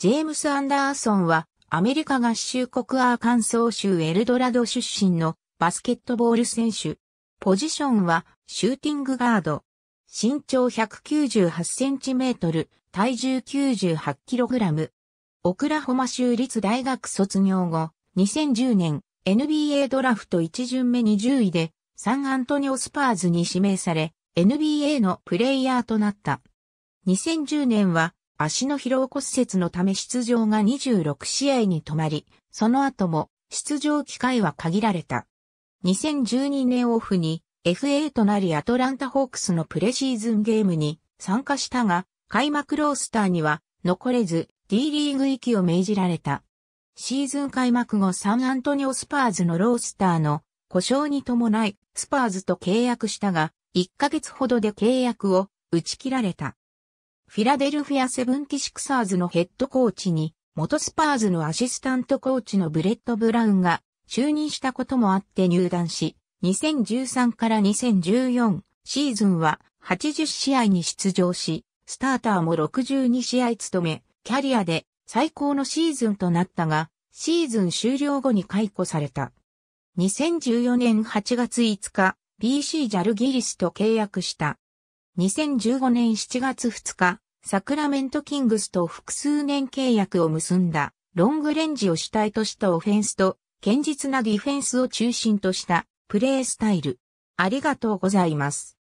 ジェームス・アンダーソンは、アメリカ合衆国アーカンソー州エルドラド出身のバスケットボール選手。ポジションは、シューティングガード。身長198センチメートル、体重98キログラム。オクラホマ州立大学卒業後、2010年 NBA ドラフト1巡目1 0位で、サンアントニオスパーズに指名され、NBA のプレイヤーとなった。2010年は足の疲労骨折のため出場が26試合に止まり、その後も出場機会は限られた。2012年オフに FA となりアトランタホークスのプレシーズンゲームに参加したが、開幕ロースターには残れず D リーグ行きを命じられた。シーズン開幕後サンアントニオスパーズのロースターの故障に伴いスパーズと契約したが、1ヶ月ほどで契約を打ち切られた。フィラデルフィアセブンティシクサーズのヘッドコーチに、元スパーズのアシスタントコーチのブレッド・ブラウンが就任したこともあって入団し、2013から2014シーズンは80試合に出場し、スターターも62試合務め、キャリアで最高のシーズンとなったが、シーズン終了後に解雇された。2014年8月5日、BC ジャルギリスと契約した。2015年7月2日、サクラメントキングスと複数年契約を結んだ、ロングレンジを主体としたオフェンスと、堅実なディフェンスを中心とした、プレースタイル。ありがとうございます。